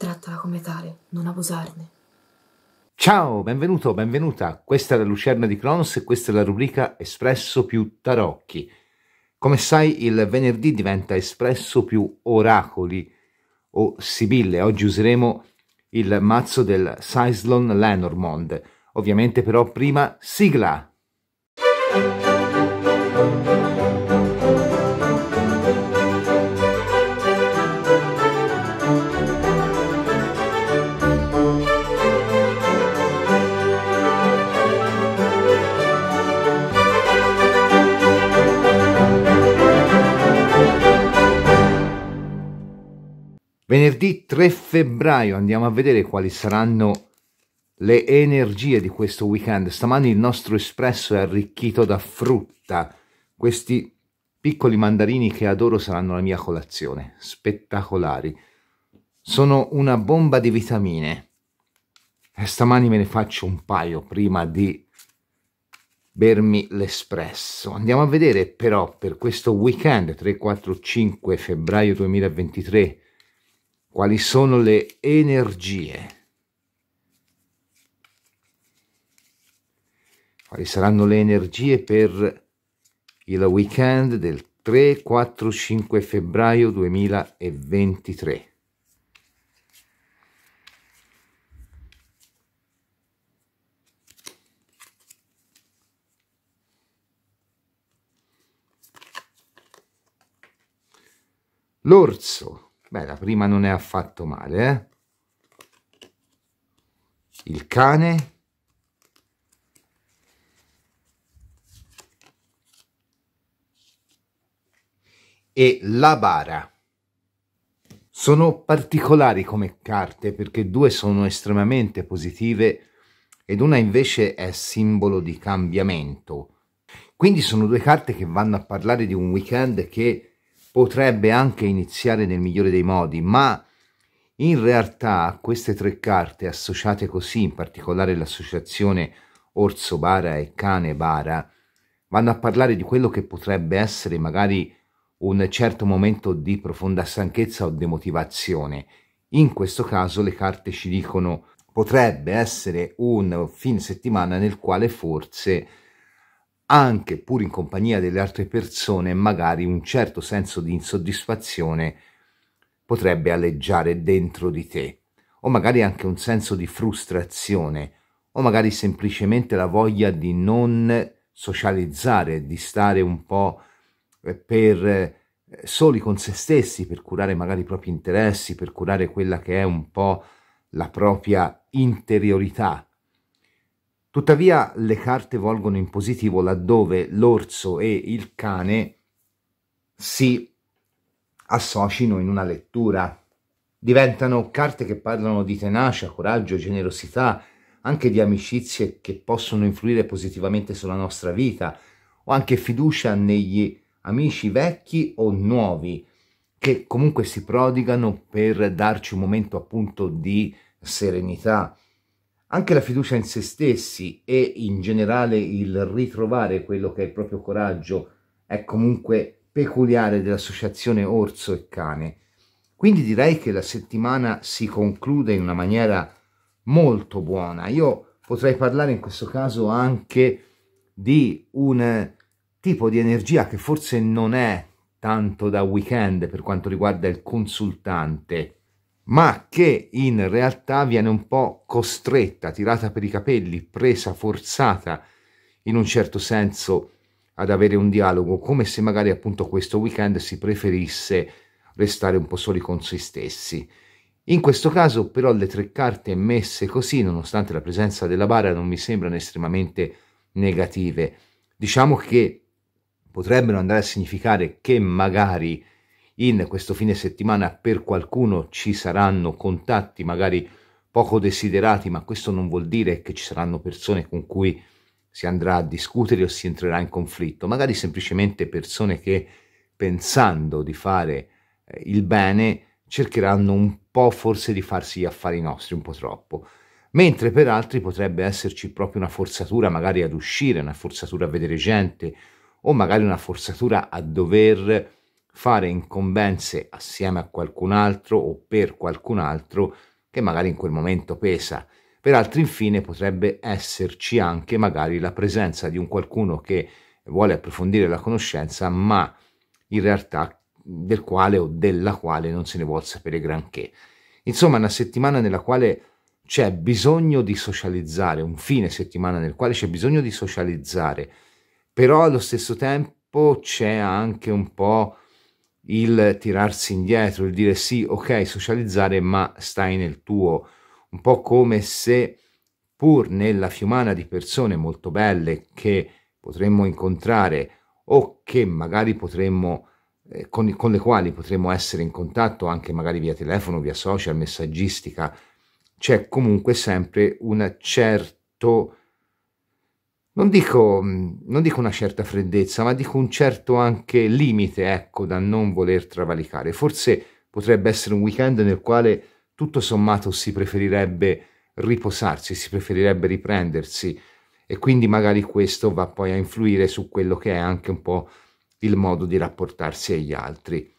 Trattala come tale, non abusarne. Ciao, benvenuto, benvenuta. Questa è la Lucerna di Cronos e questa è la rubrica Espresso più Tarocchi. Come sai, il venerdì diventa Espresso più Oracoli o Sibille. Oggi useremo il mazzo del Saislon Lenormond. Ovviamente però prima sigla. Venerdì 3 febbraio andiamo a vedere quali saranno le energie di questo weekend. Stamani il nostro espresso è arricchito da frutta. Questi piccoli mandarini che adoro saranno la mia colazione. Spettacolari. Sono una bomba di vitamine. E stamani me ne faccio un paio prima di bermi l'espresso. Andiamo a vedere però per questo weekend 3, 4, 5 febbraio 2023 quali sono le energie, quali saranno le energie per il weekend del 3, 4, 5 febbraio 2023. L'orso Beh, la prima non è affatto male, eh? Il cane. E la bara. Sono particolari come carte perché due sono estremamente positive ed una invece è simbolo di cambiamento. Quindi sono due carte che vanno a parlare di un weekend che potrebbe anche iniziare nel migliore dei modi, ma in realtà queste tre carte associate così, in particolare l'associazione Orso Bara e Cane Bara, vanno a parlare di quello che potrebbe essere magari un certo momento di profonda stanchezza o demotivazione. In questo caso le carte ci dicono potrebbe essere un fine settimana nel quale forse anche pur in compagnia delle altre persone, magari un certo senso di insoddisfazione potrebbe alleggiare dentro di te, o magari anche un senso di frustrazione, o magari semplicemente la voglia di non socializzare, di stare un po' eh, per eh, soli con se stessi, per curare magari i propri interessi, per curare quella che è un po' la propria interiorità, Tuttavia le carte volgono in positivo laddove l'orso e il cane si associano in una lettura. Diventano carte che parlano di tenacia, coraggio, generosità, anche di amicizie che possono influire positivamente sulla nostra vita, o anche fiducia negli amici vecchi o nuovi, che comunque si prodigano per darci un momento appunto di serenità. Anche la fiducia in se stessi e in generale il ritrovare quello che è il proprio coraggio è comunque peculiare dell'associazione orso e cane. Quindi direi che la settimana si conclude in una maniera molto buona. Io potrei parlare in questo caso anche di un tipo di energia che forse non è tanto da weekend per quanto riguarda il consultante, ma che in realtà viene un po' costretta, tirata per i capelli, presa, forzata in un certo senso ad avere un dialogo, come se magari appunto questo weekend si preferisse restare un po' soli con se stessi. In questo caso però le tre carte messe così, nonostante la presenza della bara, non mi sembrano estremamente negative. Diciamo che potrebbero andare a significare che magari in questo fine settimana per qualcuno ci saranno contatti magari poco desiderati, ma questo non vuol dire che ci saranno persone con cui si andrà a discutere o si entrerà in conflitto, magari semplicemente persone che pensando di fare eh, il bene cercheranno un po' forse di farsi gli affari nostri, un po' troppo, mentre per altri potrebbe esserci proprio una forzatura magari ad uscire, una forzatura a vedere gente o magari una forzatura a dover fare incombenze assieme a qualcun altro o per qualcun altro che magari in quel momento pesa. Per altri infine potrebbe esserci anche magari la presenza di un qualcuno che vuole approfondire la conoscenza ma in realtà del quale o della quale non se ne vuole sapere granché. Insomma, una settimana nella quale c'è bisogno di socializzare, un fine settimana nel quale c'è bisogno di socializzare, però allo stesso tempo c'è anche un po' il tirarsi indietro, il dire sì, ok, socializzare, ma stai nel tuo, un po' come se pur nella fiumana di persone molto belle che potremmo incontrare o che magari potremmo eh, con, con le quali potremmo essere in contatto anche magari via telefono, via social, messaggistica, c'è comunque sempre un certo non dico, mm, non dico, una certa freddezza, ma dico un certo anche limite, ecco, da non voler travalicare. Forse potrebbe essere un weekend nel quale tutto sommato si preferirebbe riposarsi, si preferirebbe riprendersi e quindi magari questo va poi a influire su quello che è anche un po' il modo di rapportarsi agli altri.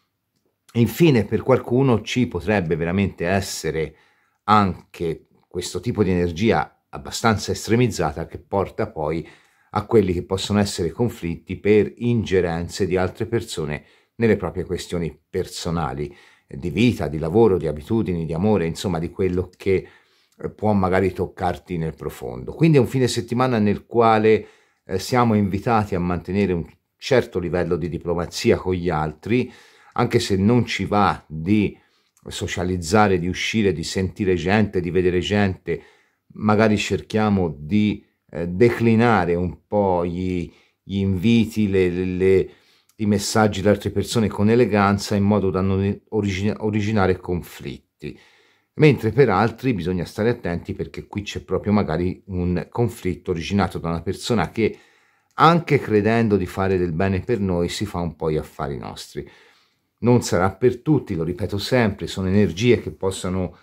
infine per qualcuno ci potrebbe veramente essere anche questo tipo di energia abbastanza estremizzata che porta poi a quelli che possono essere conflitti per ingerenze di altre persone nelle proprie questioni personali, di vita, di lavoro, di abitudini, di amore, insomma di quello che eh, può magari toccarti nel profondo. Quindi è un fine settimana nel quale eh, siamo invitati a mantenere un certo livello di diplomazia con gli altri, anche se non ci va di socializzare, di uscire, di sentire gente, di vedere gente, magari cerchiamo di eh, declinare un po' gli, gli inviti, le, le, i messaggi di altre persone con eleganza in modo da non origina, originare conflitti. Mentre per altri bisogna stare attenti perché qui c'è proprio magari un conflitto originato da una persona che anche credendo di fare del bene per noi si fa un po' gli affari nostri. Non sarà per tutti, lo ripeto sempre, sono energie che possono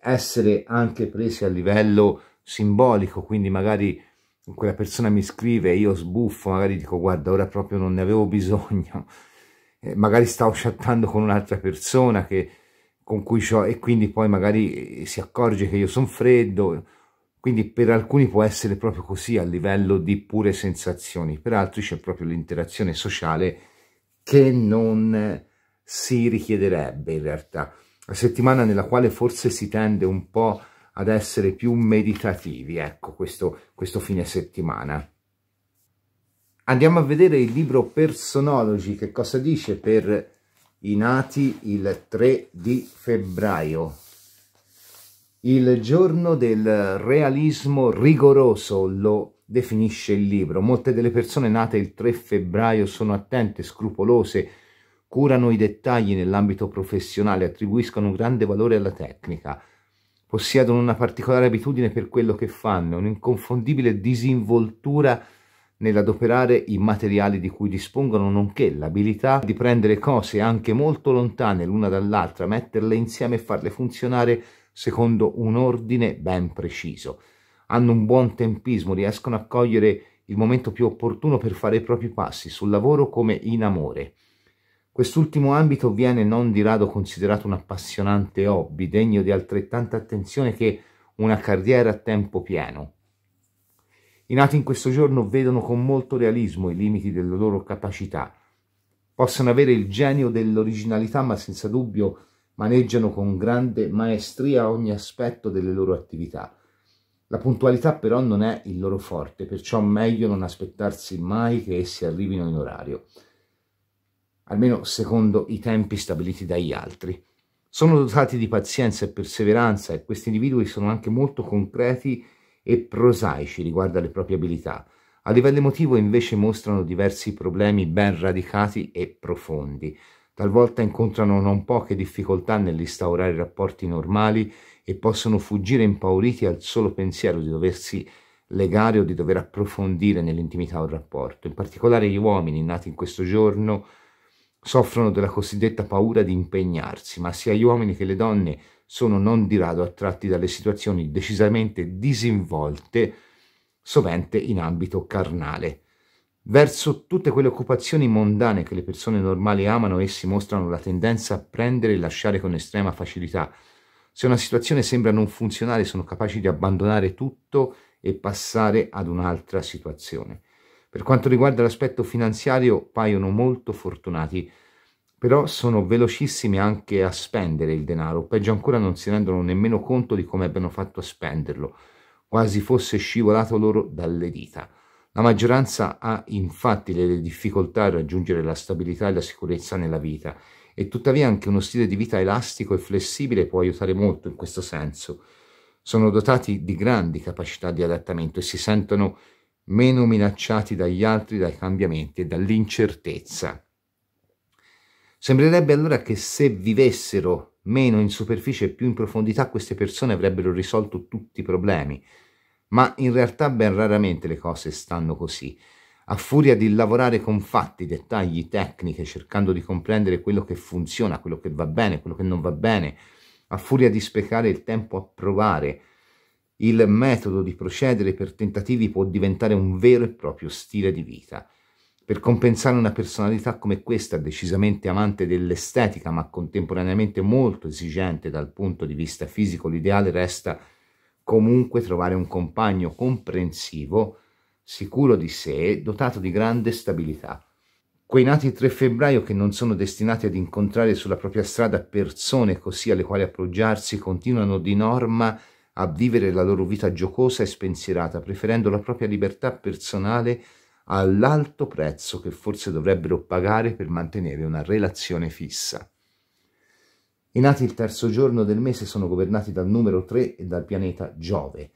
essere anche presi a livello simbolico, quindi magari quella persona mi scrive, e io sbuffo, magari dico guarda ora proprio non ne avevo bisogno, eh, magari stavo chattando con un'altra persona che, con cui ho e quindi poi magari eh, si accorge che io sono freddo, quindi per alcuni può essere proprio così a livello di pure sensazioni, per altri c'è proprio l'interazione sociale che non eh, si richiederebbe in realtà la settimana nella quale forse si tende un po' ad essere più meditativi, ecco, questo, questo fine settimana. Andiamo a vedere il libro Personology, che cosa dice per i nati il 3 di febbraio. Il giorno del realismo rigoroso lo definisce il libro. Molte delle persone nate il 3 febbraio sono attente, scrupolose, curano i dettagli nell'ambito professionale, attribuiscono un grande valore alla tecnica, possiedono una particolare abitudine per quello che fanno, un'inconfondibile disinvoltura nell'adoperare i materiali di cui dispongono, nonché l'abilità di prendere cose anche molto lontane l'una dall'altra, metterle insieme e farle funzionare secondo un ordine ben preciso. Hanno un buon tempismo, riescono a cogliere il momento più opportuno per fare i propri passi sul lavoro come in amore. Quest'ultimo ambito viene non di rado considerato un appassionante hobby, degno di altrettanta attenzione che una carriera a tempo pieno. I nati in questo giorno vedono con molto realismo i limiti delle loro capacità. Possono avere il genio dell'originalità, ma senza dubbio maneggiano con grande maestria ogni aspetto delle loro attività. La puntualità però non è il loro forte, perciò meglio non aspettarsi mai che essi arrivino in orario almeno secondo i tempi stabiliti dagli altri. Sono dotati di pazienza e perseveranza e questi individui sono anche molto concreti e prosaici riguardo alle proprie abilità. A livello emotivo invece mostrano diversi problemi ben radicati e profondi. Talvolta incontrano non poche difficoltà nell'instaurare rapporti normali e possono fuggire impauriti al solo pensiero di doversi legare o di dover approfondire nell'intimità un rapporto. In particolare gli uomini nati in questo giorno soffrono della cosiddetta paura di impegnarsi, ma sia gli uomini che le donne sono non di rado attratti dalle situazioni decisamente disinvolte, sovente in ambito carnale. Verso tutte quelle occupazioni mondane che le persone normali amano, essi mostrano la tendenza a prendere e lasciare con estrema facilità. Se una situazione sembra non funzionare, sono capaci di abbandonare tutto e passare ad un'altra situazione. Per quanto riguarda l'aspetto finanziario paiono molto fortunati, però sono velocissimi anche a spendere il denaro, peggio ancora non si rendono nemmeno conto di come abbiano fatto a spenderlo, quasi fosse scivolato loro dalle dita. La maggioranza ha infatti delle difficoltà a raggiungere la stabilità e la sicurezza nella vita e tuttavia anche uno stile di vita elastico e flessibile può aiutare molto in questo senso. Sono dotati di grandi capacità di adattamento e si sentono meno minacciati dagli altri dai cambiamenti e dall'incertezza. Sembrerebbe allora che se vivessero meno in superficie e più in profondità queste persone avrebbero risolto tutti i problemi, ma in realtà ben raramente le cose stanno così. A furia di lavorare con fatti, dettagli, tecniche, cercando di comprendere quello che funziona, quello che va bene, quello che non va bene, a furia di sprecare il tempo a provare, il metodo di procedere per tentativi può diventare un vero e proprio stile di vita. Per compensare una personalità come questa, decisamente amante dell'estetica ma contemporaneamente molto esigente dal punto di vista fisico, l'ideale resta comunque trovare un compagno comprensivo, sicuro di sé, dotato di grande stabilità. Quei nati il 3 febbraio che non sono destinati ad incontrare sulla propria strada persone così alle quali appoggiarsi continuano di norma a a vivere la loro vita giocosa e spensierata, preferendo la propria libertà personale all'alto prezzo che forse dovrebbero pagare per mantenere una relazione fissa. I nati il terzo giorno del mese sono governati dal numero 3 e dal pianeta Giove.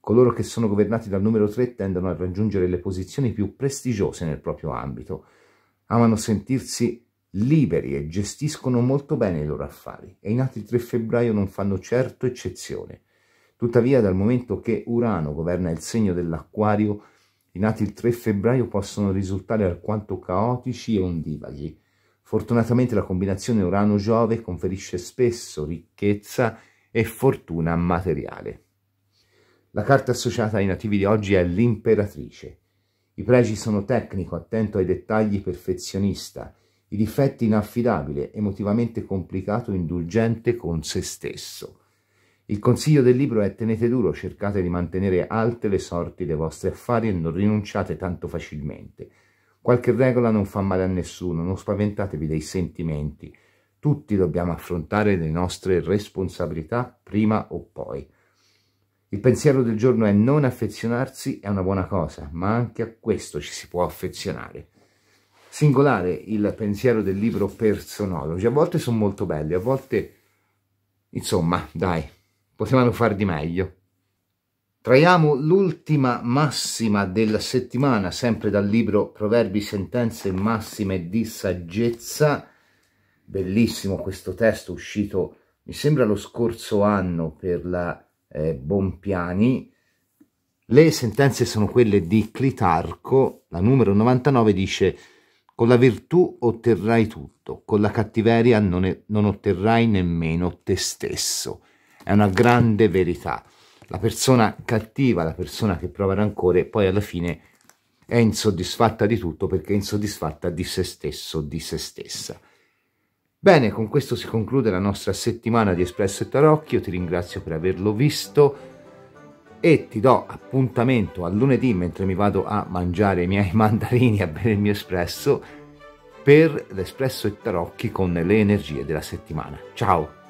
Coloro che sono governati dal numero 3 tendono a raggiungere le posizioni più prestigiose nel proprio ambito, amano sentirsi liberi e gestiscono molto bene i loro affari, e i nati il 3 febbraio non fanno certo eccezione. Tuttavia, dal momento che Urano governa il segno dell'acquario, i nati il 3 febbraio possono risultare alquanto caotici e ondivaghi. Fortunatamente la combinazione Urano-Giove conferisce spesso ricchezza e fortuna materiale. La carta associata ai nativi di oggi è l'imperatrice. I pregi sono tecnico, attento ai dettagli, perfezionista. I difetti inaffidabile, emotivamente complicato, indulgente con se stesso. Il consiglio del libro è tenete duro, cercate di mantenere alte le sorti dei vostri affari e non rinunciate tanto facilmente. Qualche regola non fa male a nessuno, non spaventatevi dei sentimenti. Tutti dobbiamo affrontare le nostre responsabilità prima o poi. Il pensiero del giorno è non affezionarsi è una buona cosa, ma anche a questo ci si può affezionare. Singolare il pensiero del libro personologi, a volte sono molto belli, a volte... Insomma, dai, potevano far di meglio. Traiamo l'ultima massima della settimana, sempre dal libro Proverbi, Sentenze, Massime di Saggezza. Bellissimo questo testo uscito, mi sembra, lo scorso anno per la eh, Bompiani. Le sentenze sono quelle di Clitarco, la numero 99 dice «Con la virtù otterrai tutto, con la cattiveria non, non otterrai nemmeno te stesso» è una grande verità. La persona cattiva, la persona che prova rancore, poi alla fine è insoddisfatta di tutto perché è insoddisfatta di se stesso, di se stessa. Bene, con questo si conclude la nostra settimana di Espresso e Tarocchi. Io ti ringrazio per averlo visto e ti do appuntamento a lunedì mentre mi vado a mangiare i miei mandarini a bere il mio espresso per l'espresso e tarocchi con le energie della settimana. Ciao!